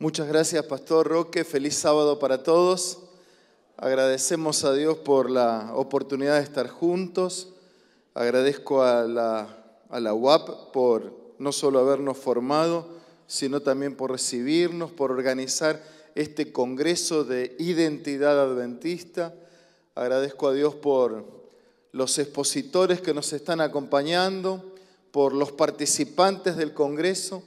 Muchas gracias, Pastor Roque. Feliz sábado para todos. Agradecemos a Dios por la oportunidad de estar juntos. Agradezco a la, UAP por no solo habernos formado, sino también por recibirnos, por organizar este Congreso de Identidad Adventista. Agradezco a Dios por los expositores que nos están acompañando, por los participantes del Congreso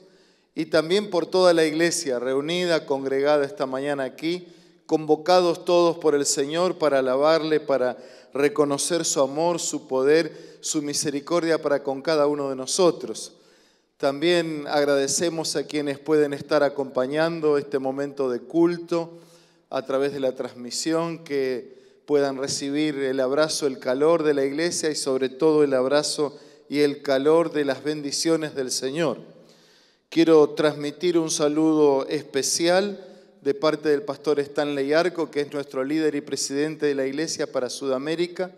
y también por toda la iglesia reunida, congregada esta mañana aquí, convocados todos por el Señor para alabarle, para reconocer su amor, su poder, su misericordia para con cada uno de nosotros. También agradecemos a quienes pueden estar acompañando este momento de culto a través de la transmisión, que puedan recibir el abrazo, el calor de la iglesia y sobre todo el abrazo y el calor de las bendiciones del Señor. Quiero transmitir un saludo especial de parte del pastor Stanley Arco, que es nuestro líder y presidente de la Iglesia para Sudamérica.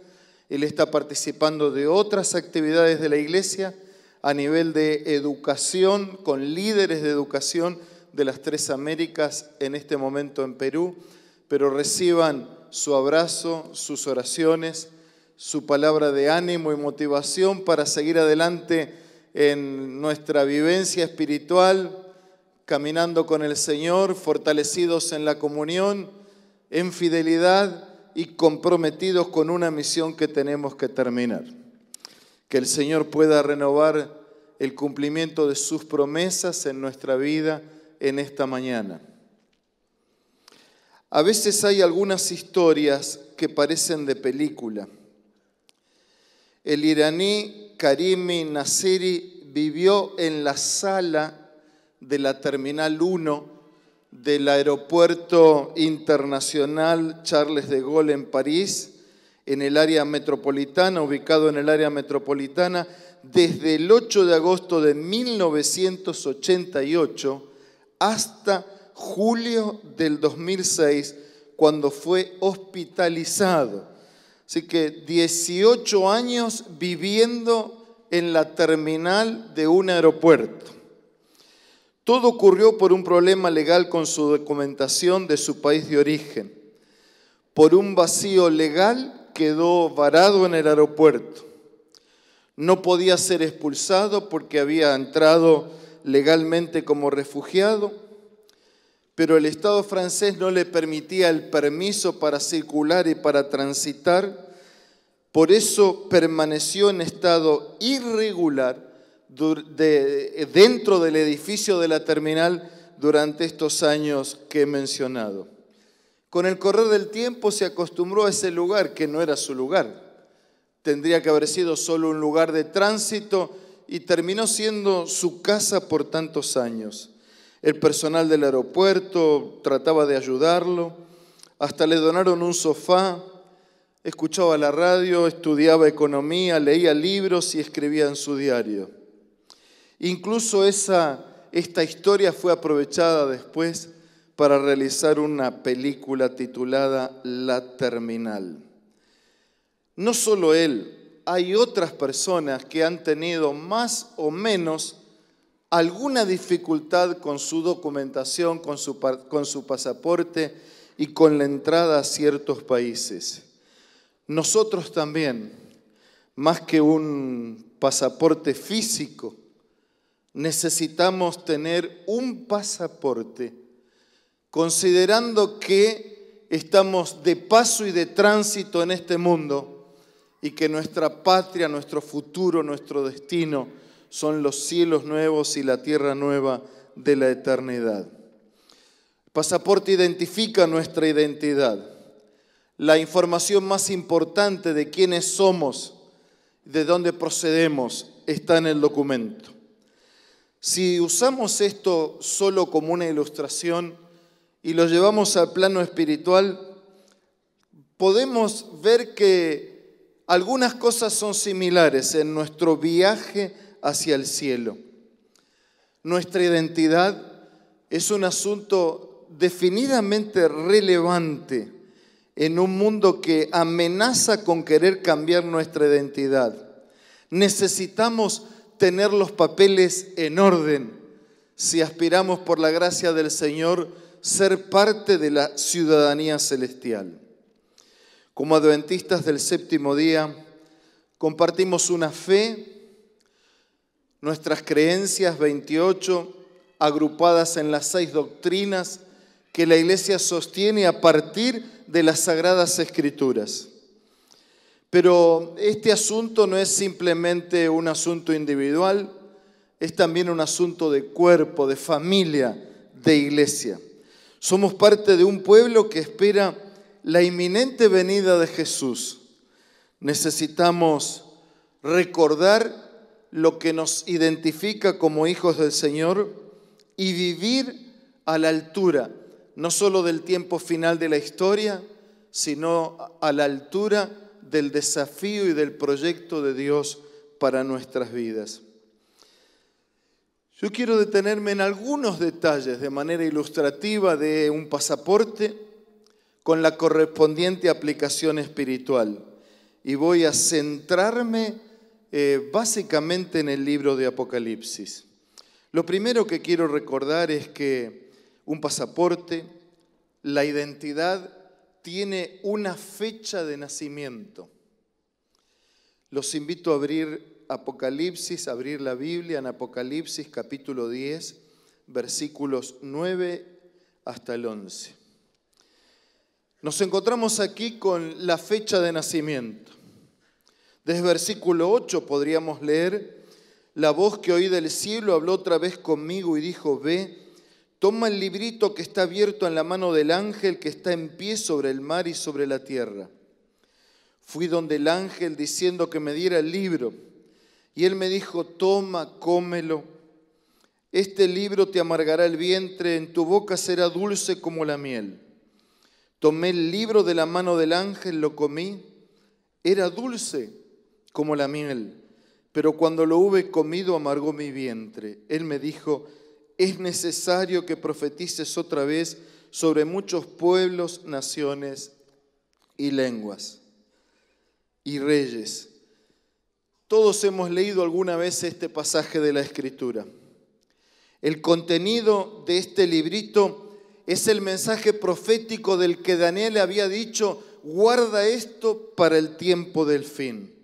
Él está participando de otras actividades de la Iglesia a nivel de educación, con líderes de educación de las tres Américas en este momento en Perú. Pero reciban su abrazo, sus oraciones, su palabra de ánimo y motivación para seguir adelante en nuestra vivencia espiritual, caminando con el Señor, fortalecidos en la comunión, en fidelidad y comprometidos con una misión que tenemos que terminar. Que el Señor pueda renovar el cumplimiento de sus promesas en nuestra vida en esta mañana. A veces hay algunas historias que parecen de película. El iraní Karimi Nasiri vivió en la sala de la Terminal 1 del Aeropuerto Internacional Charles de Gaulle en París, en el área metropolitana, ubicado en el área metropolitana, desde el 8 de agosto de 1988 hasta julio del 2006, cuando fue hospitalizado Así que 18 años viviendo en la terminal de un aeropuerto. Todo ocurrió por un problema legal con su documentación de su país de origen. Por un vacío legal quedó varado en el aeropuerto. No podía ser expulsado porque había entrado legalmente como refugiado pero el Estado francés no le permitía el permiso para circular y para transitar, por eso permaneció en estado irregular dentro del edificio de la terminal durante estos años que he mencionado. Con el correr del tiempo se acostumbró a ese lugar que no era su lugar. Tendría que haber sido solo un lugar de tránsito y terminó siendo su casa por tantos años. El personal del aeropuerto trataba de ayudarlo, hasta le donaron un sofá, escuchaba la radio, estudiaba economía, leía libros y escribía en su diario. Incluso esa, esta historia fue aprovechada después para realizar una película titulada La Terminal. No solo él, hay otras personas que han tenido más o menos alguna dificultad con su documentación, con su, pasaporte y con la entrada a ciertos países. Nosotros también, más que un pasaporte físico, necesitamos tener un pasaporte, considerando que estamos de paso y de tránsito en este mundo y que nuestra patria, nuestro futuro, nuestro destino, son los cielos nuevos y la tierra nueva de la eternidad. El pasaporte identifica nuestra identidad. La información más importante de quiénes somos, de dónde procedemos, está en el documento. Si usamos esto solo como una ilustración y lo llevamos al plano espiritual, podemos ver que algunas cosas son similares en nuestro viaje hacia el cielo. Nuestra identidad es un asunto definidamente relevante en un mundo que amenaza con querer cambiar nuestra identidad. Necesitamos tener los papeles en orden si aspiramos por la gracia del Señor ser parte de la ciudadanía celestial. Como adventistas del séptimo día, compartimos una fe nuestras creencias 28 agrupadas en las seis doctrinas que la Iglesia sostiene a partir de las sagradas escrituras. Pero este asunto no es simplemente un asunto individual, es también un asunto de cuerpo, de familia, de iglesia. Somos parte de un pueblo que espera la inminente venida de Jesús. Necesitamos recordar lo que nos identifica como hijos del Señor y vivir a la altura, no solo del tiempo final de la historia, sino a la altura del desafío y del proyecto de Dios para nuestras vidas. Yo quiero detenerme en algunos detalles de manera ilustrativa de un pasaporte con la correspondiente aplicación espiritual y voy a centrarme eh, básicamente en el libro de Apocalipsis. Lo primero que quiero recordar es que un pasaporte, la identidad, tiene una fecha de nacimiento. Los invito a abrir Apocalipsis, abrir la Biblia en Apocalipsis capítulo 10, versículos 9 hasta el 11. Nos encontramos aquí con la fecha de nacimiento. Desde versículo 8 podríamos leer, la voz que oí del cielo habló otra vez conmigo y dijo, ve, toma el librito que está abierto en la mano del ángel que está en pie sobre el mar y sobre la tierra. Fui donde el ángel diciendo que me diera el libro, y él me dijo, toma, cómelo. Este libro te amargará el vientre, en tu boca será dulce como la miel. Tomé el libro de la mano del ángel, lo comí, era dulce como la miel, pero cuando lo hube comido amargó mi vientre. Él me dijo, es necesario que profetices otra vez sobre muchos pueblos, naciones y lenguas y reyes. Todos hemos leído alguna vez este pasaje de la Escritura. El contenido de este librito es el mensaje profético del que Daniel había dicho, guarda esto para el tiempo del fin.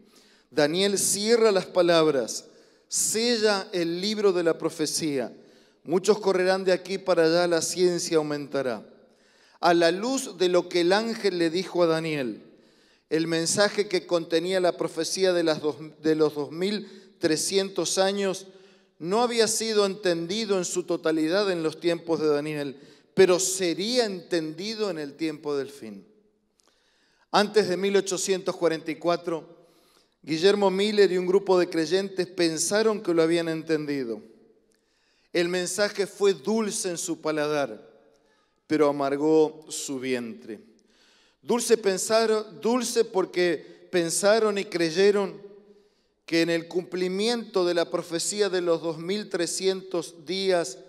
Daniel cierra las palabras, sella el libro de la profecía. Muchos correrán de aquí para allá, la ciencia aumentará. A la luz de lo que el ángel le dijo a Daniel, el mensaje que contenía la profecía de, las dos, de los 2300 años no había sido entendido en su totalidad en los tiempos de Daniel, pero sería entendido en el tiempo del fin. Antes de 1844, Guillermo Miller y un grupo de creyentes pensaron que lo habían entendido. El mensaje fue dulce en su paladar, pero amargó su vientre. Dulce, pensaron, dulce porque pensaron y creyeron que en el cumplimiento de la profecía de los 2300 días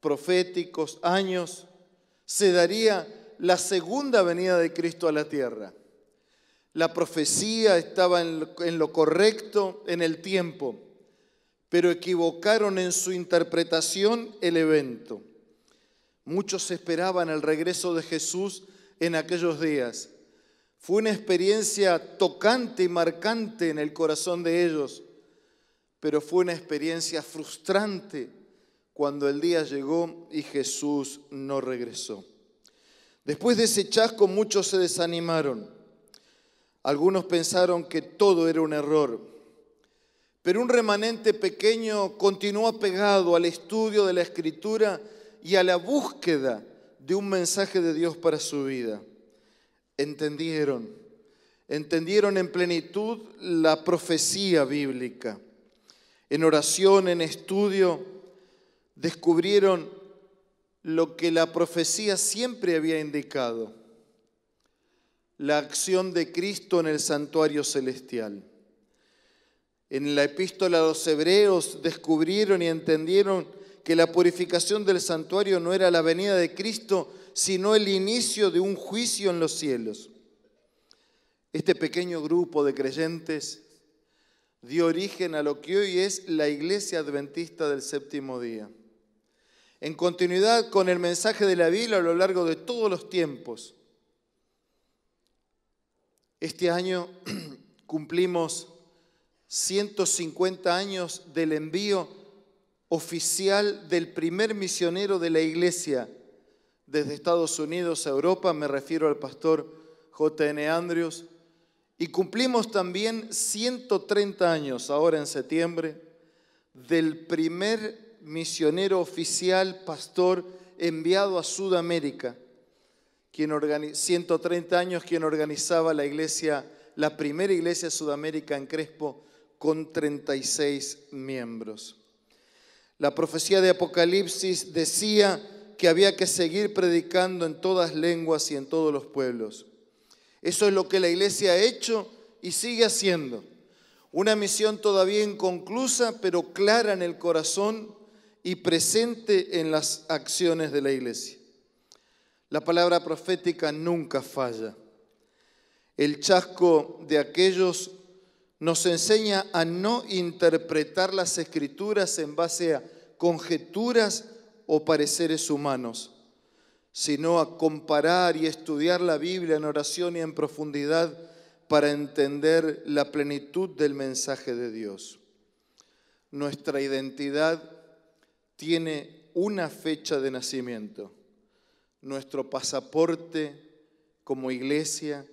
proféticos, años, se daría la segunda venida de Cristo a la tierra la profecía estaba en lo correcto en el tiempo, pero equivocaron en su interpretación el evento. Muchos esperaban el regreso de Jesús en aquellos días. Fue una experiencia tocante y marcante en el corazón de ellos, pero fue una experiencia frustrante cuando el día llegó y Jesús no regresó. Después de ese chasco muchos se desanimaron algunos pensaron que todo era un error, pero un remanente pequeño continuó apegado al estudio de la escritura y a la búsqueda de un mensaje de Dios para su vida. Entendieron, entendieron en plenitud la profecía bíblica. En oración, en estudio, descubrieron lo que la profecía siempre había indicado la acción de Cristo en el santuario celestial. En la epístola a los hebreos descubrieron y entendieron que la purificación del santuario no era la venida de Cristo, sino el inicio de un juicio en los cielos. Este pequeño grupo de creyentes dio origen a lo que hoy es la Iglesia Adventista del Séptimo Día. En continuidad con el mensaje de la Biblia a lo largo de todos los tiempos, este año cumplimos 150 años del envío oficial del primer misionero de la iglesia desde Estados Unidos a Europa, me refiero al pastor J.N. Andrews, y cumplimos también 130 años, ahora en septiembre, del primer misionero oficial pastor enviado a Sudamérica, quien 130 años quien organizaba la iglesia, la primera iglesia de Sudamérica en Crespo, con 36 miembros. La profecía de Apocalipsis decía que había que seguir predicando en todas lenguas y en todos los pueblos. Eso es lo que la iglesia ha hecho y sigue haciendo. Una misión todavía inconclusa, pero clara en el corazón y presente en las acciones de la iglesia. La palabra profética nunca falla. El chasco de aquellos nos enseña a no interpretar las escrituras en base a conjeturas o pareceres humanos, sino a comparar y estudiar la Biblia en oración y en profundidad para entender la plenitud del mensaje de Dios. Nuestra identidad tiene una fecha de nacimiento nuestro pasaporte como iglesia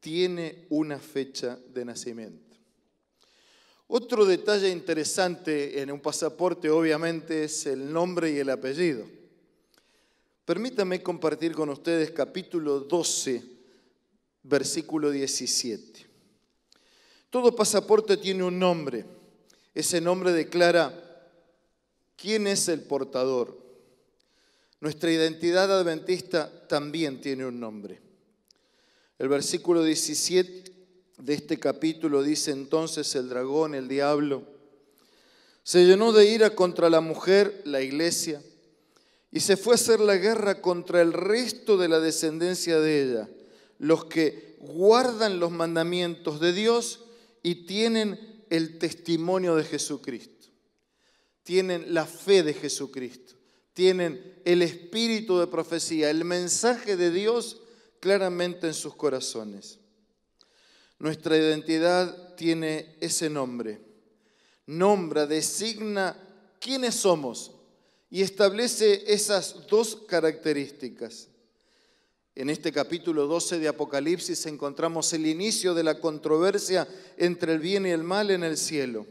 tiene una fecha de nacimiento. Otro detalle interesante en un pasaporte obviamente es el nombre y el apellido. Permítame compartir con ustedes capítulo 12, versículo 17. Todo pasaporte tiene un nombre. Ese nombre declara quién es el portador. Nuestra identidad adventista también tiene un nombre. El versículo 17 de este capítulo dice entonces el dragón, el diablo, se llenó de ira contra la mujer, la iglesia, y se fue a hacer la guerra contra el resto de la descendencia de ella, los que guardan los mandamientos de Dios y tienen el testimonio de Jesucristo, tienen la fe de Jesucristo tienen el espíritu de profecía, el mensaje de Dios claramente en sus corazones. Nuestra identidad tiene ese nombre. Nombra, designa quiénes somos y establece esas dos características. En este capítulo 12 de Apocalipsis encontramos el inicio de la controversia entre el bien y el mal en el cielo.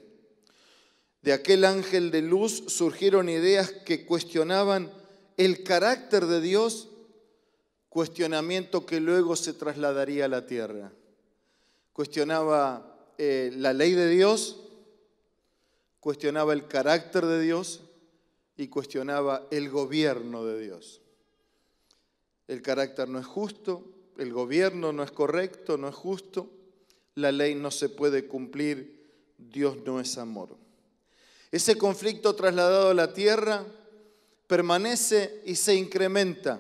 De aquel ángel de luz surgieron ideas que cuestionaban el carácter de Dios, cuestionamiento que luego se trasladaría a la tierra. Cuestionaba eh, la ley de Dios, cuestionaba el carácter de Dios y cuestionaba el gobierno de Dios. El carácter no es justo, el gobierno no es correcto, no es justo, la ley no se puede cumplir, Dios no es amor. Ese conflicto trasladado a la tierra permanece y se incrementa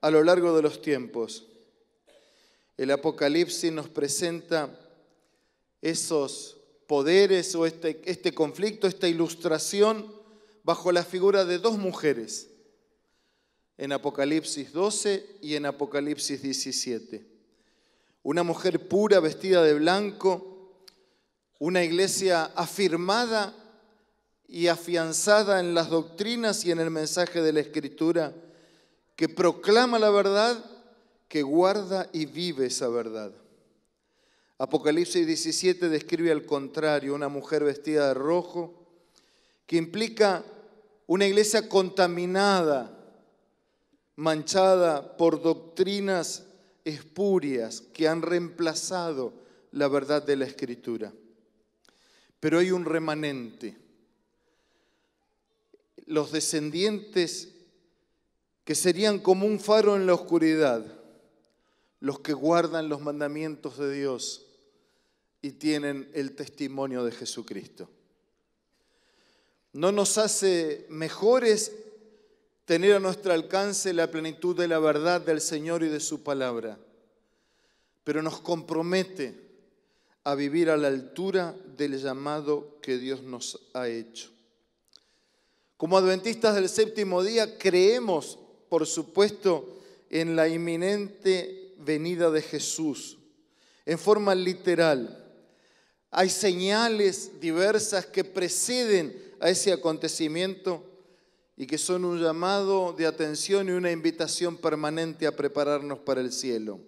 a lo largo de los tiempos. El Apocalipsis nos presenta esos poderes o este, este conflicto, esta ilustración bajo la figura de dos mujeres en Apocalipsis 12 y en Apocalipsis 17. Una mujer pura vestida de blanco, una iglesia afirmada y afianzada en las doctrinas y en el mensaje de la Escritura, que proclama la verdad, que guarda y vive esa verdad. Apocalipsis 17 describe al contrario una mujer vestida de rojo, que implica una iglesia contaminada, manchada por doctrinas espurias que han reemplazado la verdad de la Escritura. Pero hay un remanente los descendientes que serían como un faro en la oscuridad, los que guardan los mandamientos de Dios y tienen el testimonio de Jesucristo. No nos hace mejores tener a nuestro alcance la plenitud de la verdad del Señor y de su palabra, pero nos compromete a vivir a la altura del llamado que Dios nos ha hecho. Como adventistas del séptimo día creemos, por supuesto, en la inminente venida de Jesús, en forma literal. Hay señales diversas que preceden a ese acontecimiento y que son un llamado de atención y una invitación permanente a prepararnos para el cielo.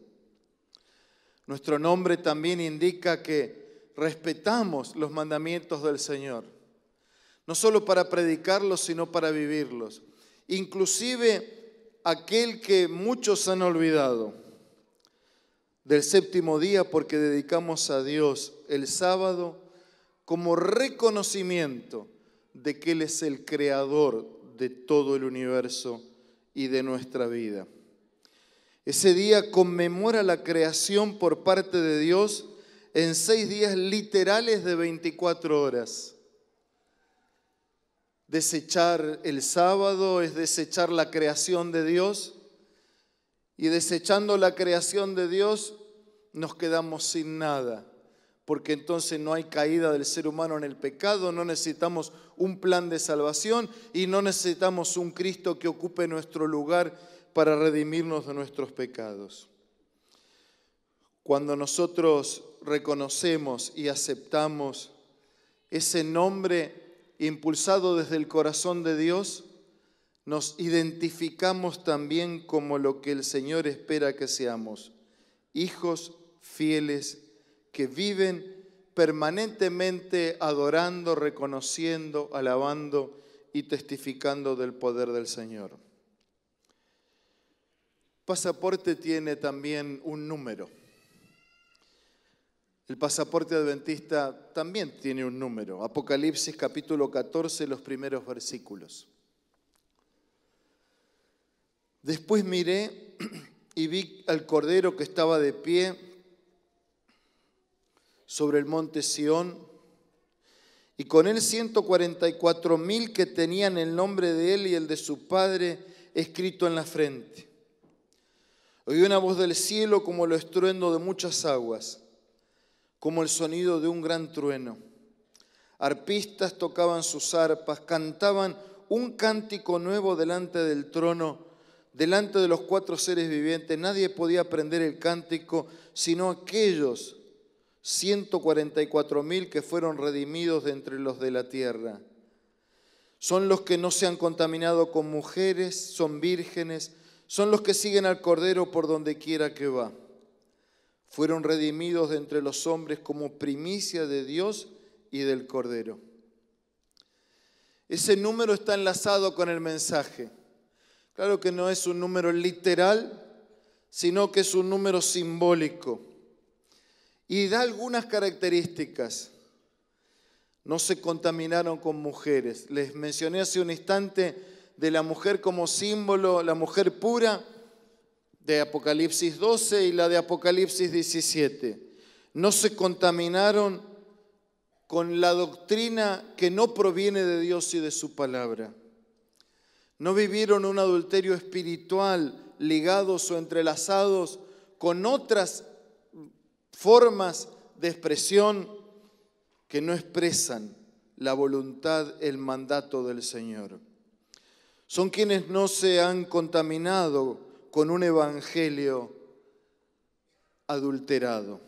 Nuestro nombre también indica que respetamos los mandamientos del Señor no solo para predicarlos, sino para vivirlos. Inclusive aquel que muchos han olvidado del séptimo día, porque dedicamos a Dios el sábado como reconocimiento de que Él es el creador de todo el universo y de nuestra vida. Ese día conmemora la creación por parte de Dios en seis días literales de 24 horas. Desechar el sábado es desechar la creación de Dios. Y desechando la creación de Dios nos quedamos sin nada, porque entonces no hay caída del ser humano en el pecado, no necesitamos un plan de salvación y no necesitamos un Cristo que ocupe nuestro lugar para redimirnos de nuestros pecados. Cuando nosotros reconocemos y aceptamos ese nombre impulsado desde el corazón de Dios, nos identificamos también como lo que el Señor espera que seamos, hijos fieles que viven permanentemente adorando, reconociendo, alabando y testificando del poder del Señor. Pasaporte tiene también un número. El pasaporte adventista también tiene un número, Apocalipsis capítulo 14, los primeros versículos. Después miré y vi al Cordero que estaba de pie sobre el monte Sión, y con él 144 mil que tenían el nombre de él y el de su padre escrito en la frente. Oí una voz del cielo como el estruendo de muchas aguas como el sonido de un gran trueno. Arpistas tocaban sus arpas, cantaban un cántico nuevo delante del trono, delante de los cuatro seres vivientes. Nadie podía aprender el cántico sino aquellos 144.000 mil que fueron redimidos de entre los de la tierra. Son los que no se han contaminado con mujeres, son vírgenes, son los que siguen al Cordero por donde quiera que va fueron redimidos de entre los hombres como primicia de Dios y del Cordero. Ese número está enlazado con el mensaje. Claro que no es un número literal, sino que es un número simbólico. Y da algunas características. No se contaminaron con mujeres. Les mencioné hace un instante de la mujer como símbolo, la mujer pura, de Apocalipsis 12 y la de Apocalipsis 17. No se contaminaron con la doctrina que no proviene de Dios y de su palabra. No vivieron un adulterio espiritual ligados o entrelazados con otras formas de expresión que no expresan la voluntad, el mandato del Señor. Son quienes no se han contaminado con un evangelio adulterado.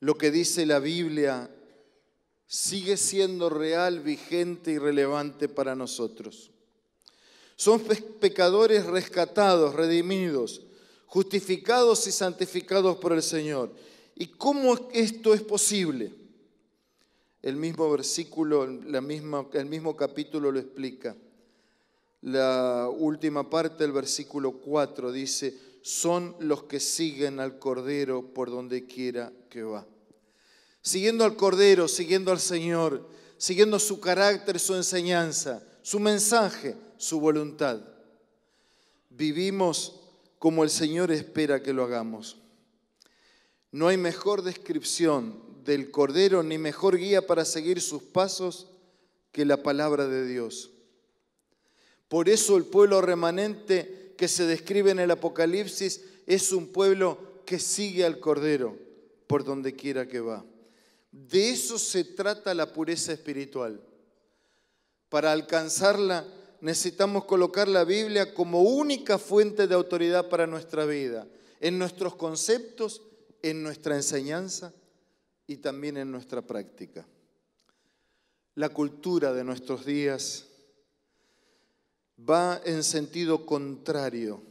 Lo que dice la Biblia sigue siendo real, vigente y relevante para nosotros. Son pecadores rescatados, redimidos, justificados y santificados por el Señor. ¿Y cómo esto es posible? El mismo versículo, la misma, el mismo capítulo lo explica. La última parte del versículo 4 dice, son los que siguen al Cordero por donde quiera que va. Siguiendo al Cordero, siguiendo al Señor, siguiendo su carácter, su enseñanza, su mensaje, su voluntad. Vivimos como el Señor espera que lo hagamos. No hay mejor descripción del Cordero ni mejor guía para seguir sus pasos que la palabra de Dios. Por eso el pueblo remanente que se describe en el Apocalipsis es un pueblo que sigue al Cordero por donde quiera que va. De eso se trata la pureza espiritual. Para alcanzarla necesitamos colocar la Biblia como única fuente de autoridad para nuestra vida, en nuestros conceptos, en nuestra enseñanza y también en nuestra práctica. La cultura de nuestros días va en sentido contrario.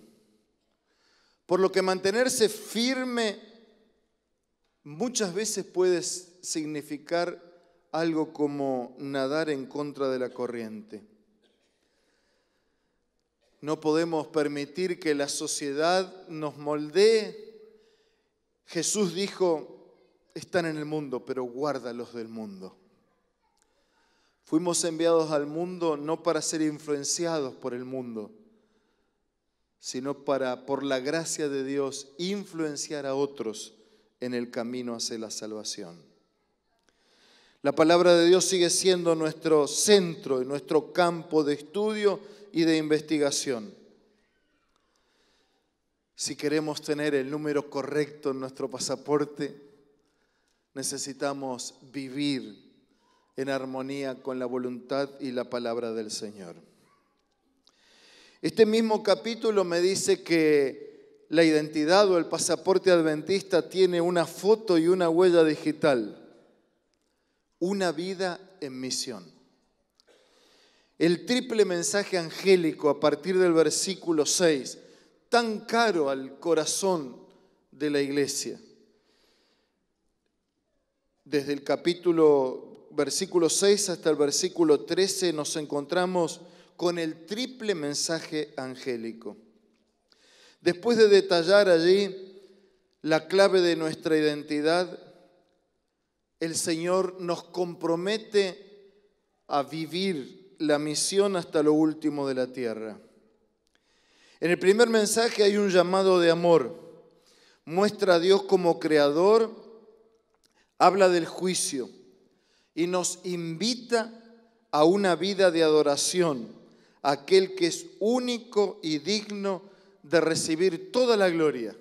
Por lo que mantenerse firme muchas veces puede significar algo como nadar en contra de la corriente. No podemos permitir que la sociedad nos moldee. Jesús dijo, están en el mundo, pero guárdalos del mundo. Fuimos enviados al mundo no para ser influenciados por el mundo, sino para, por la gracia de Dios, influenciar a otros en el camino hacia la salvación. La palabra de Dios sigue siendo nuestro centro y nuestro campo de estudio y de investigación. Si queremos tener el número correcto en nuestro pasaporte, necesitamos vivir en armonía con la voluntad y la palabra del Señor. Este mismo capítulo me dice que la identidad o el pasaporte adventista tiene una foto y una huella digital, una vida en misión. El triple mensaje angélico a partir del versículo 6, tan caro al corazón de la iglesia. Desde el capítulo versículo 6 hasta el versículo 13 nos encontramos con el triple mensaje angélico. Después de detallar allí la clave de nuestra identidad, el Señor nos compromete a vivir la misión hasta lo último de la tierra. En el primer mensaje hay un llamado de amor. Muestra a Dios como creador, habla del juicio y nos invita a una vida de adoración, aquel que es único y digno de recibir toda la gloria.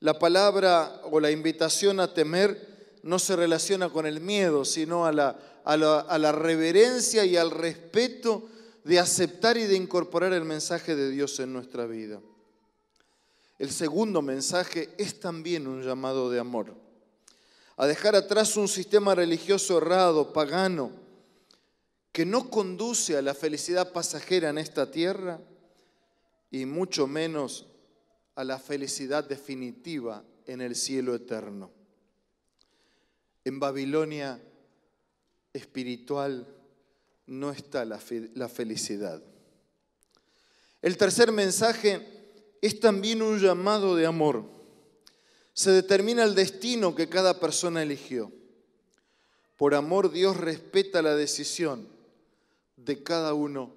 La palabra o la invitación a temer no se relaciona con el miedo, sino a la, a la, a la reverencia y al respeto de aceptar y de incorporar el mensaje de Dios en nuestra vida. El segundo mensaje es también un llamado de amor a dejar atrás un sistema religioso errado, pagano, que no conduce a la felicidad pasajera en esta tierra y mucho menos a la felicidad definitiva en el cielo eterno. En Babilonia espiritual no está la, felicidad. El tercer mensaje es también un llamado de amor se determina el destino que cada persona eligió. Por amor Dios respeta la decisión de cada uno,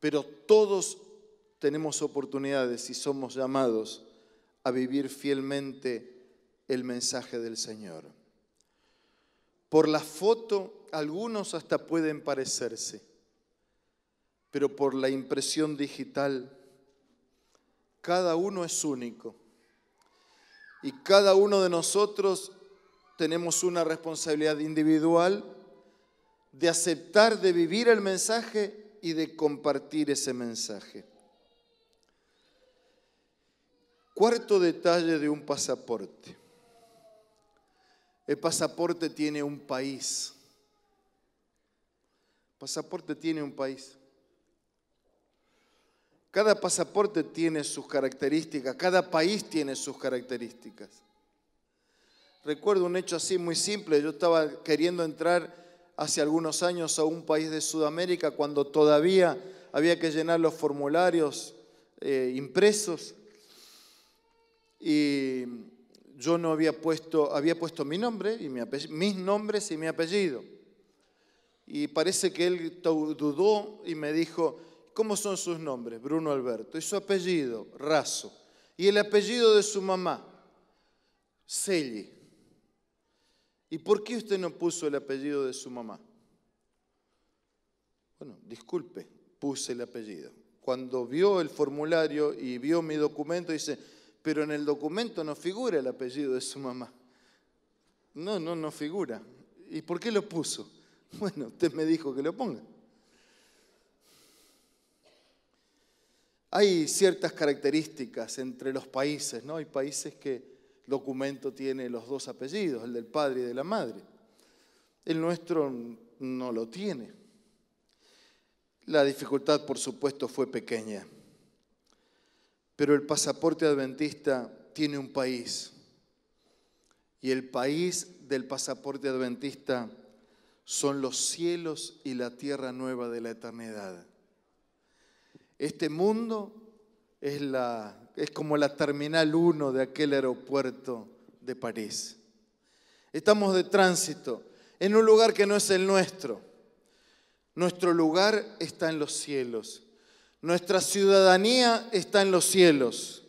pero todos tenemos oportunidades y somos llamados a vivir fielmente el mensaje del Señor. Por la foto algunos hasta pueden parecerse, pero por la impresión digital cada uno es único y cada uno de nosotros tenemos una responsabilidad individual de aceptar, de vivir el mensaje y de compartir ese mensaje. Cuarto detalle de un pasaporte. El pasaporte tiene un país. El pasaporte tiene un país. Cada pasaporte tiene sus características, cada país tiene sus características. Recuerdo un hecho así muy simple, yo estaba queriendo entrar hace algunos años a un país de Sudamérica cuando todavía había que llenar los formularios eh, impresos y yo no había puesto, había puesto mi nombre y mis nombres y mi apellido. Y parece que él dudó y me dijo, ¿Cómo son sus nombres? Bruno Alberto. Y su apellido, Razo. Y el apellido de su mamá, Selly. ¿Y por qué usted no puso el apellido de su mamá? Bueno, disculpe, puse el apellido. Cuando vio el formulario y vio mi documento, dice, pero en el documento no figura el apellido de su mamá. No, no, no figura. ¿Y por qué lo puso? Bueno, usted me dijo que lo ponga. Hay ciertas características entre los países, ¿no? Hay países que el documento tiene los dos apellidos, el del padre y de la madre. El nuestro no lo tiene. La dificultad, por supuesto, fue pequeña. Pero el pasaporte adventista tiene un país. Y el país del pasaporte adventista son los cielos y la tierra nueva de la eternidad. Este mundo es, la, es como la terminal 1 de aquel aeropuerto de París. Estamos de tránsito en un lugar que no es el nuestro. Nuestro lugar está en los cielos. Nuestra ciudadanía está en los cielos.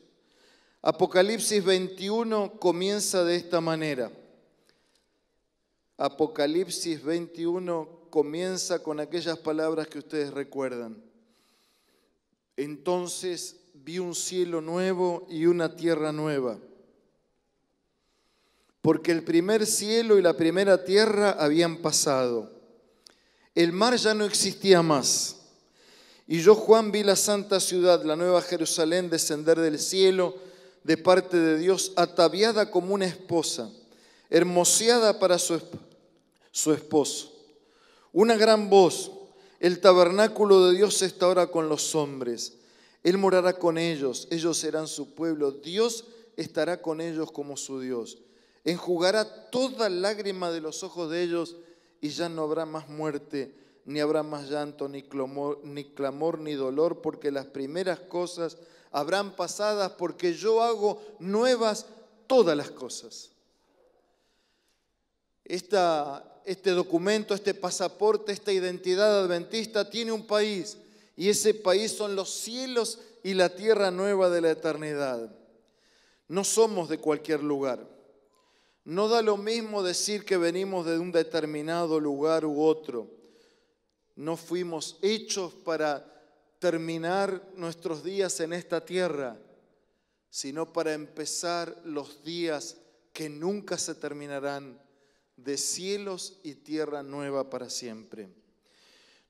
Apocalipsis 21 comienza de esta manera. Apocalipsis 21 comienza con aquellas palabras que ustedes recuerdan. Entonces vi un cielo nuevo y una tierra nueva, porque el primer cielo y la primera tierra habían pasado. El mar ya no existía más. Y yo, Juan, vi la santa ciudad, la nueva Jerusalén, descender del cielo de parte de Dios, ataviada como una esposa, hermoseada para su, su esposo. Una gran voz el tabernáculo de Dios está ahora con los hombres. Él morará con ellos, ellos serán su pueblo. Dios estará con ellos como su Dios. Enjugará toda lágrima de los ojos de ellos y ya no habrá más muerte, ni habrá más llanto, ni clamor, ni, clamor, ni dolor, porque las primeras cosas habrán pasadas, porque yo hago nuevas todas las cosas este documento, este pasaporte, esta identidad adventista tiene un país y ese país son los cielos y la tierra nueva de la eternidad. No somos de cualquier lugar. No da lo mismo decir que venimos de un determinado lugar u otro. No fuimos hechos para terminar nuestros días en esta tierra, sino para empezar los días que nunca se terminarán de cielos y tierra nueva para siempre.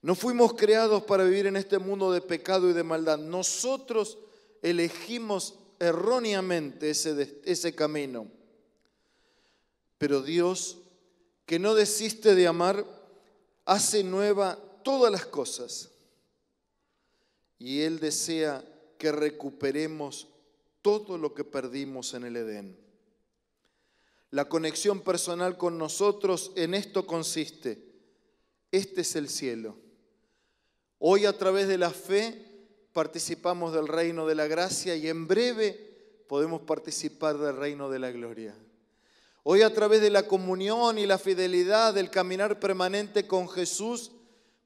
No fuimos creados para vivir en este mundo de pecado y de maldad. Nosotros elegimos erróneamente ese, ese camino. Pero Dios, que no desiste de amar, hace nueva todas las cosas. Y Él desea que recuperemos todo lo que perdimos en el Edén. La conexión personal con nosotros en esto consiste. Este es el cielo. Hoy a través de la fe participamos del reino de la gracia y en breve podemos participar del reino de la gloria. Hoy a través de la comunión y la fidelidad del caminar permanente con Jesús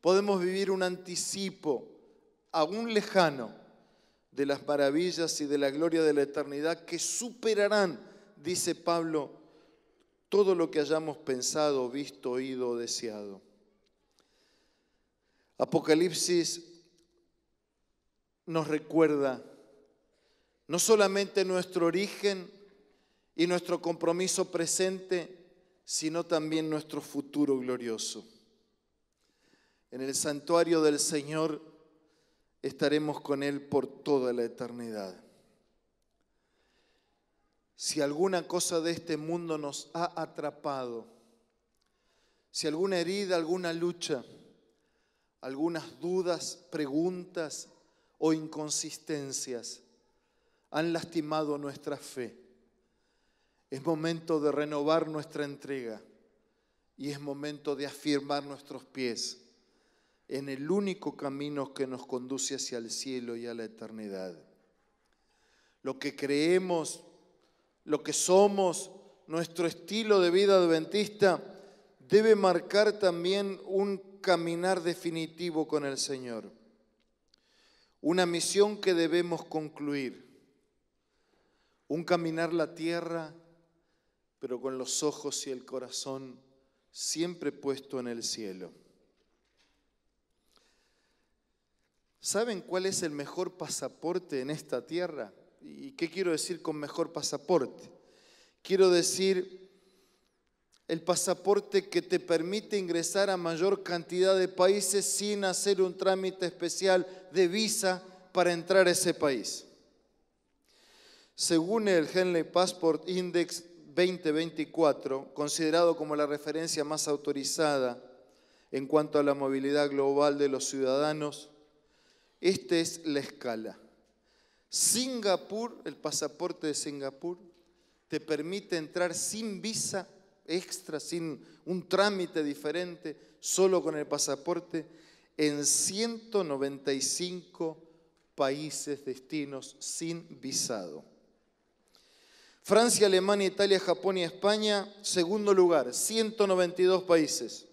podemos vivir un anticipo, aún lejano, de las maravillas y de la gloria de la eternidad que superarán, dice Pablo, todo lo que hayamos pensado, visto, oído o deseado. Apocalipsis nos recuerda no solamente nuestro origen y nuestro compromiso presente, sino también nuestro futuro glorioso. En el santuario del Señor estaremos con Él por toda la eternidad si alguna cosa de este mundo nos ha atrapado, si alguna herida, alguna lucha, algunas dudas, preguntas o inconsistencias han lastimado nuestra fe. Es momento de renovar nuestra entrega y es momento de afirmar nuestros pies en el único camino que nos conduce hacia el cielo y a la eternidad. Lo que creemos lo que somos, nuestro estilo de vida adventista, debe marcar también un caminar definitivo con el Señor. Una misión que debemos concluir. Un caminar la tierra, pero con los ojos y el corazón siempre puesto en el cielo. ¿Saben cuál es el mejor pasaporte en esta tierra? ¿Y qué quiero decir con mejor pasaporte? Quiero decir el pasaporte que te permite ingresar a mayor cantidad de países sin hacer un trámite especial de visa para entrar a ese país. Según el Henley Passport Index 2024, considerado como la referencia más autorizada en cuanto a la movilidad global de los ciudadanos, esta es la escala. Singapur, el pasaporte de Singapur, te permite entrar sin visa extra, sin un trámite diferente, solo con el pasaporte, en 195 países destinos sin visado. Francia, Alemania, Italia, Japón y España, segundo lugar, 192 países.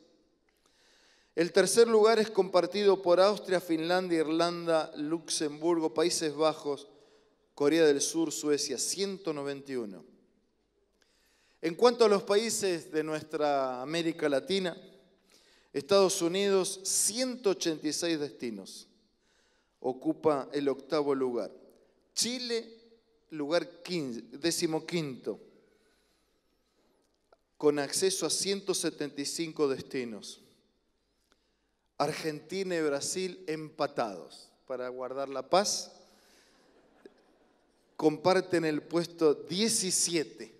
El tercer lugar es compartido por Austria, Finlandia, Irlanda, Luxemburgo, Países Bajos, Corea del Sur, Suecia, 191. En cuanto a los países de nuestra América Latina, Estados Unidos, 186 destinos, ocupa el octavo lugar. Chile, lugar 15, quinto, con acceso a 175 destinos. Argentina y Brasil empatados para guardar la paz. Comparten el puesto 17,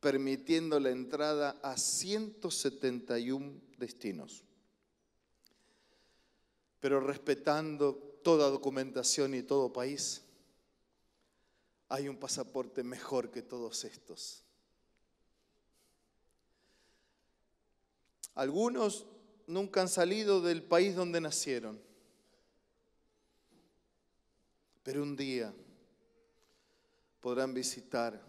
permitiendo la entrada a 171 destinos, pero respetando toda documentación y todo país. Hay un pasaporte mejor que todos estos. Algunos nunca han salido del país donde nacieron. Pero un día podrán visitar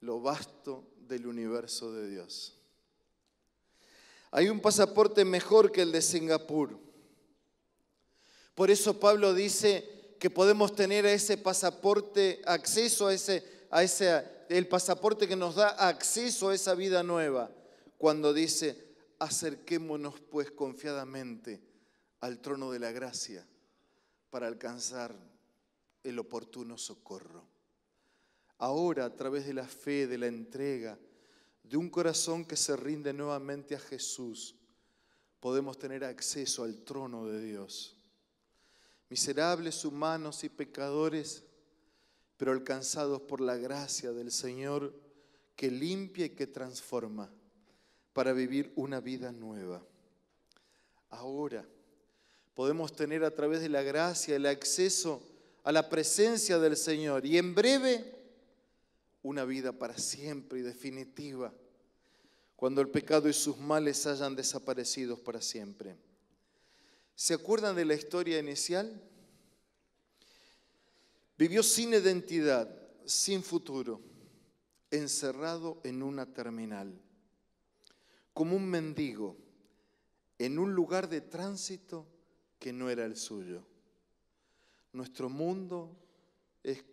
lo vasto del universo de Dios. Hay un pasaporte mejor que el de Singapur. Por eso Pablo dice que podemos tener ese pasaporte, acceso a ese, a ese, el pasaporte que nos da acceso a esa vida nueva, cuando dice, acerquémonos pues confiadamente al trono de la gracia para alcanzar el oportuno socorro. Ahora, a través de la fe, de la entrega, de un corazón que se rinde nuevamente a Jesús, podemos tener acceso al trono de Dios. Miserables, humanos y pecadores, pero alcanzados por la gracia del Señor que limpia y que transforma para vivir una vida nueva. Ahora podemos tener a través de la gracia el acceso a la presencia del Señor y en breve una vida para siempre y definitiva, cuando el pecado y sus males hayan desaparecido para siempre. ¿Se acuerdan de la historia inicial? Vivió sin identidad, sin futuro, encerrado en una terminal como un mendigo en un lugar de tránsito que no era el suyo. Nuestro mundo es,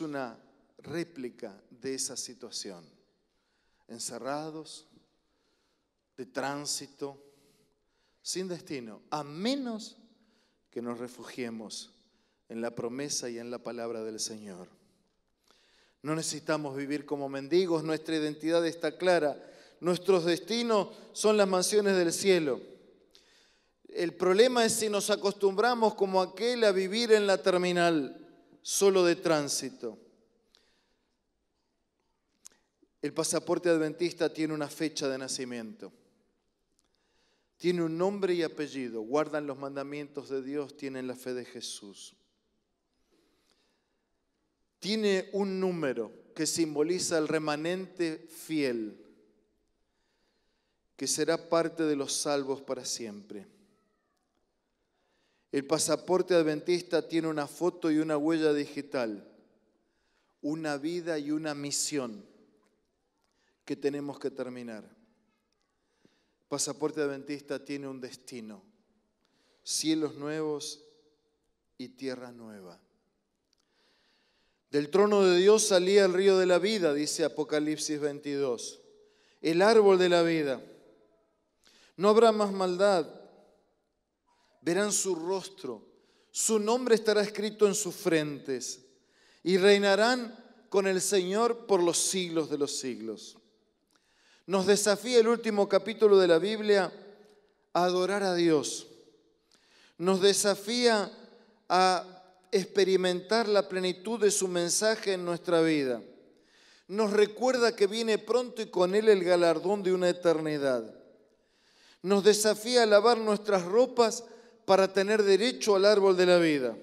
una réplica de esa situación. Encerrados, de tránsito, sin destino, a menos que nos refugiemos en la promesa y en la palabra del Señor. No necesitamos vivir como mendigos, nuestra identidad está clara nuestros destinos son las mansiones del cielo. El problema es si nos acostumbramos como aquel a vivir en la terminal solo de tránsito. El pasaporte adventista tiene una fecha de nacimiento. Tiene un nombre y apellido. Guardan los mandamientos de Dios, tienen la fe de Jesús. Tiene un número que simboliza el remanente fiel que será parte de los salvos para siempre. El pasaporte adventista tiene una foto y una huella digital, una vida y una misión que tenemos que terminar. El pasaporte adventista tiene un destino, cielos nuevos y tierra nueva. Del trono de Dios salía el río de la vida, dice Apocalipsis 22, el árbol de la vida no habrá más maldad. Verán su rostro. Su nombre estará escrito en sus frentes. Y reinarán con el Señor por los siglos de los siglos. Nos desafía el último capítulo de la Biblia a adorar a Dios. Nos desafía a experimentar la plenitud de su mensaje en nuestra vida. Nos recuerda que viene pronto y con él el galardón de una eternidad nos desafía a lavar nuestras ropas para tener derecho al árbol de la vida.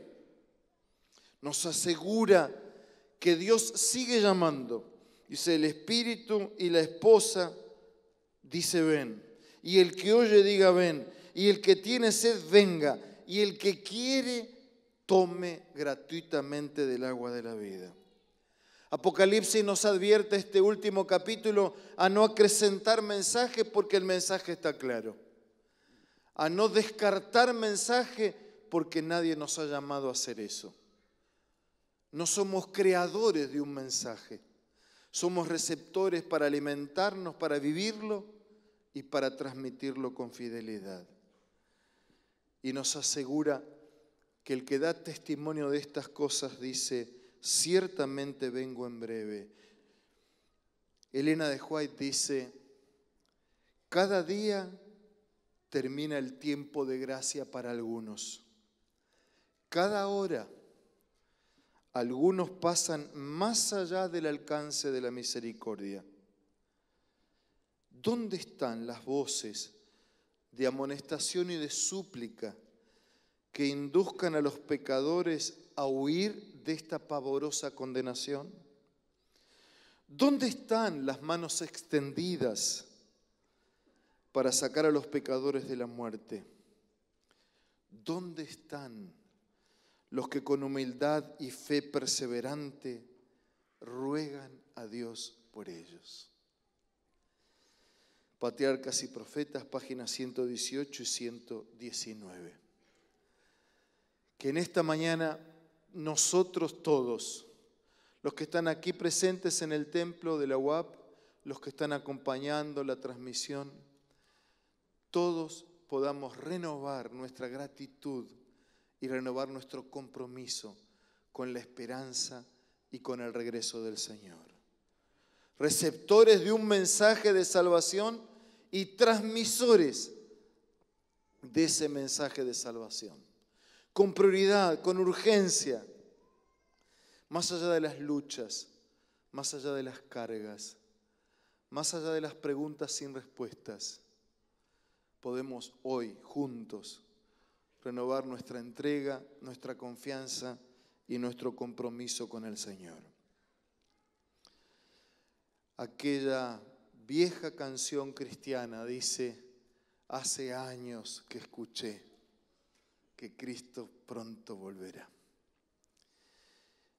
Nos asegura que Dios sigue llamando. Dice el espíritu y la esposa, dice ven. Y el que oye diga ven. Y el que tiene sed venga. Y el que quiere tome gratuitamente del agua de la vida. Apocalipsis nos advierte este último capítulo a no acrecentar mensajes porque el mensaje está claro. A no descartar mensaje porque nadie nos ha llamado a hacer eso. No somos creadores de un mensaje. Somos receptores para alimentarnos, para vivirlo y para transmitirlo con fidelidad. Y nos asegura que el que da testimonio de estas cosas dice, ciertamente vengo en breve. Elena de White dice, cada día termina el tiempo de gracia para algunos. Cada hora algunos pasan más allá del alcance de la misericordia. ¿Dónde están las voces de amonestación y de súplica que induzcan a los pecadores a huir de esta pavorosa condenación? ¿Dónde están las manos extendidas para sacar a los pecadores de la muerte? ¿Dónde están los que con humildad y fe perseverante ruegan a Dios por ellos? Patriarcas y Profetas, páginas 118 y 119. Que en esta mañana nosotros todos, los que están aquí presentes en el templo de la UAP, los que están acompañando la transmisión, todos podamos renovar nuestra gratitud y renovar nuestro compromiso con la esperanza y con el regreso del Señor. Receptores de un mensaje de salvación y transmisores de ese mensaje de salvación con prioridad, con urgencia, más allá de las luchas, más allá de las cargas, más allá de las preguntas sin respuestas, podemos hoy juntos renovar nuestra entrega, nuestra confianza y nuestro compromiso con el Señor. Aquella vieja canción cristiana dice, hace años que escuché que Cristo pronto volverá.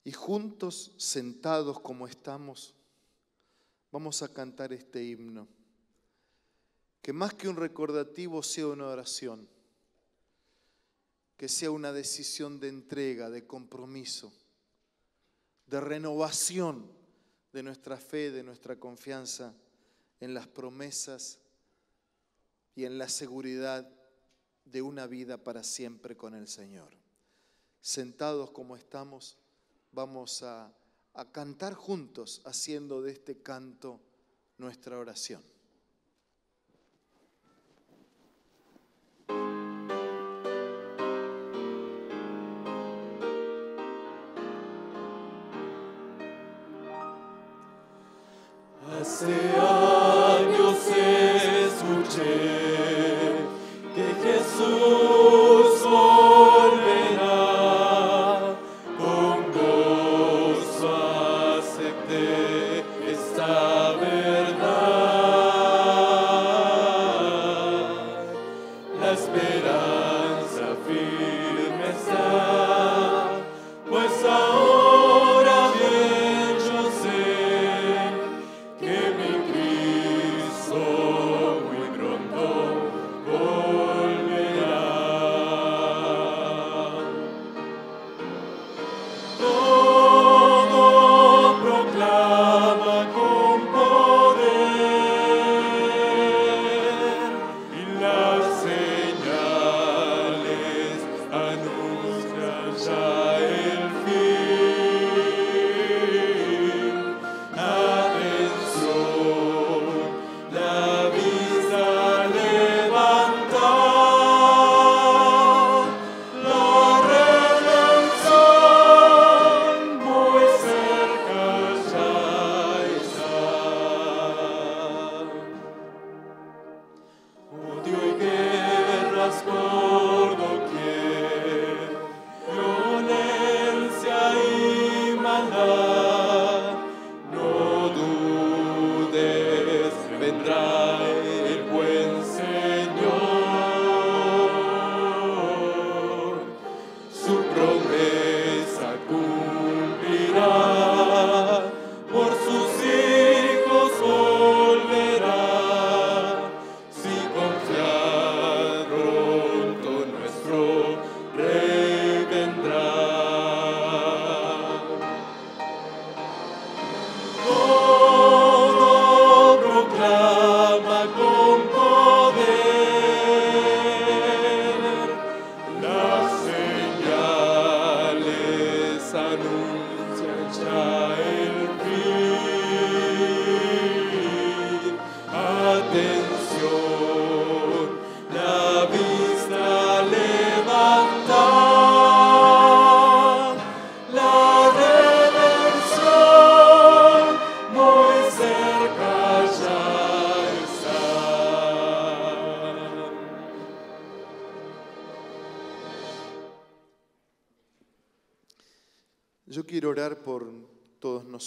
Y juntos, sentados como estamos, vamos a cantar este himno, que más que un recordativo sea una oración, que sea una decisión de entrega, de compromiso, de renovación de nuestra fe, de nuestra confianza en las promesas y en la seguridad de una vida para siempre con el Señor. Sentados como estamos, vamos a, cantar juntos haciendo de este canto nuestra oración.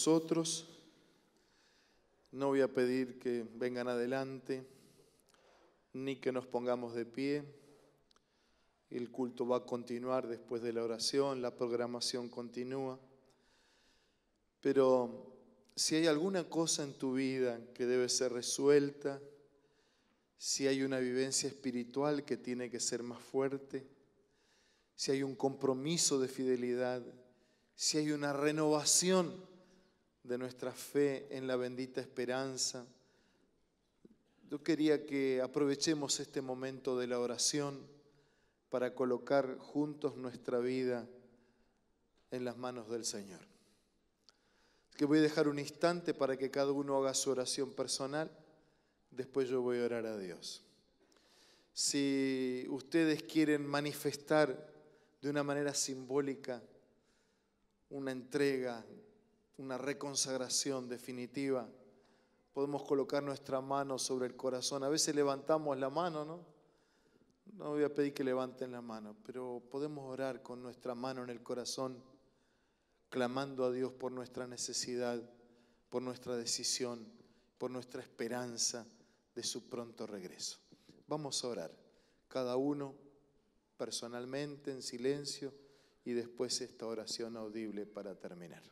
nosotros. No voy a pedir que vengan adelante, ni que nos pongamos de pie. El culto va a continuar después de la oración, la programación continúa. Pero si hay alguna cosa en tu vida que debe ser resuelta, si hay una vivencia espiritual que tiene que ser más fuerte, si hay un compromiso de fidelidad, si hay una renovación de nuestra fe en la bendita esperanza. Yo quería que aprovechemos este momento de la oración para colocar juntos nuestra vida en las manos del Señor. Que voy a dejar un instante para que cada uno haga su oración personal, después yo voy a orar a Dios. Si ustedes quieren manifestar de una manera simbólica una entrega una reconsagración definitiva. Podemos colocar nuestra mano sobre el corazón. A veces levantamos la mano, ¿no? No voy a pedir que levanten la mano, pero podemos orar con nuestra mano en el corazón, clamando a Dios por nuestra necesidad, por nuestra decisión, por nuestra esperanza de su pronto regreso. Vamos a orar, cada uno personalmente, en silencio, y después esta oración audible para terminar.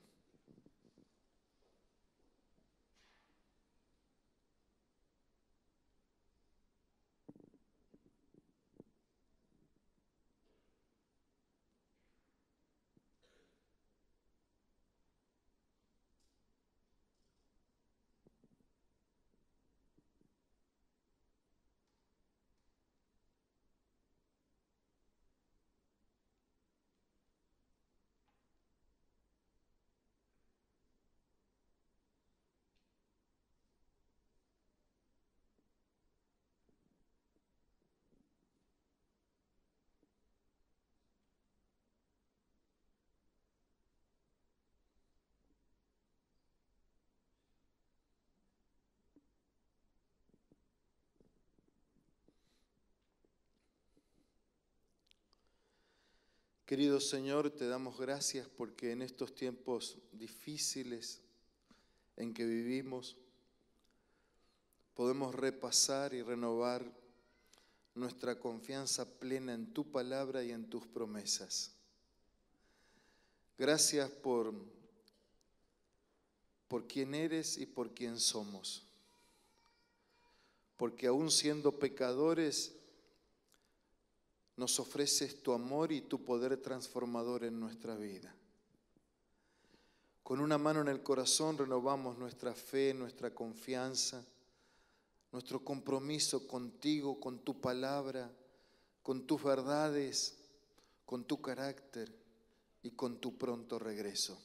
Querido Señor, te damos gracias porque en estos tiempos difíciles en que vivimos, podemos repasar y renovar nuestra confianza plena en tu palabra y en tus promesas. Gracias por, por quien eres y por quien somos. Porque aún siendo pecadores, nos ofreces tu amor y tu poder transformador en nuestra vida. Con una mano en el corazón renovamos nuestra fe, nuestra confianza, nuestro compromiso contigo, con tu palabra, con tus verdades, con tu carácter y con tu pronto regreso.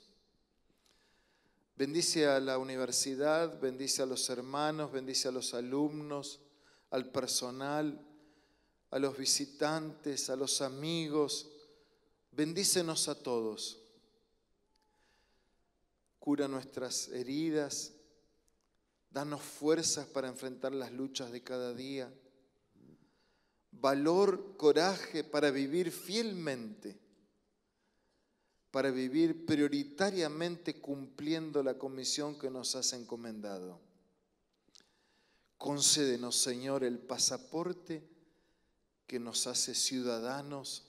Bendice a la universidad, bendice a los hermanos, bendice a los alumnos, al personal a los visitantes, a los amigos. Bendícenos a todos. Cura nuestras heridas. Danos fuerzas para enfrentar las luchas de cada día. Valor, coraje para vivir fielmente para vivir prioritariamente cumpliendo la comisión que nos has encomendado. Concédenos, Señor, el pasaporte que nos hace ciudadanos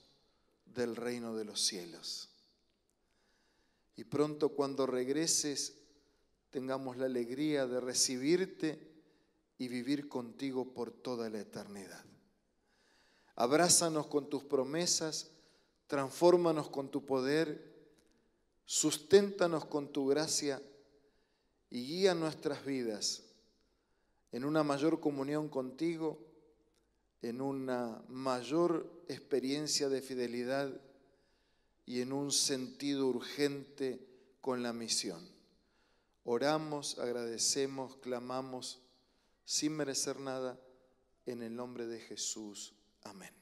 del reino de los cielos. Y pronto cuando regreses tengamos la alegría de recibirte y vivir contigo por toda la eternidad. Abrázanos con tus promesas, transfórmanos con tu poder, susténtanos con tu gracia y guía nuestras vidas en una mayor comunión contigo en una mayor experiencia de fidelidad y en un sentido urgente con la misión. Oramos, agradecemos, clamamos sin merecer nada en el nombre de Jesús. Amén.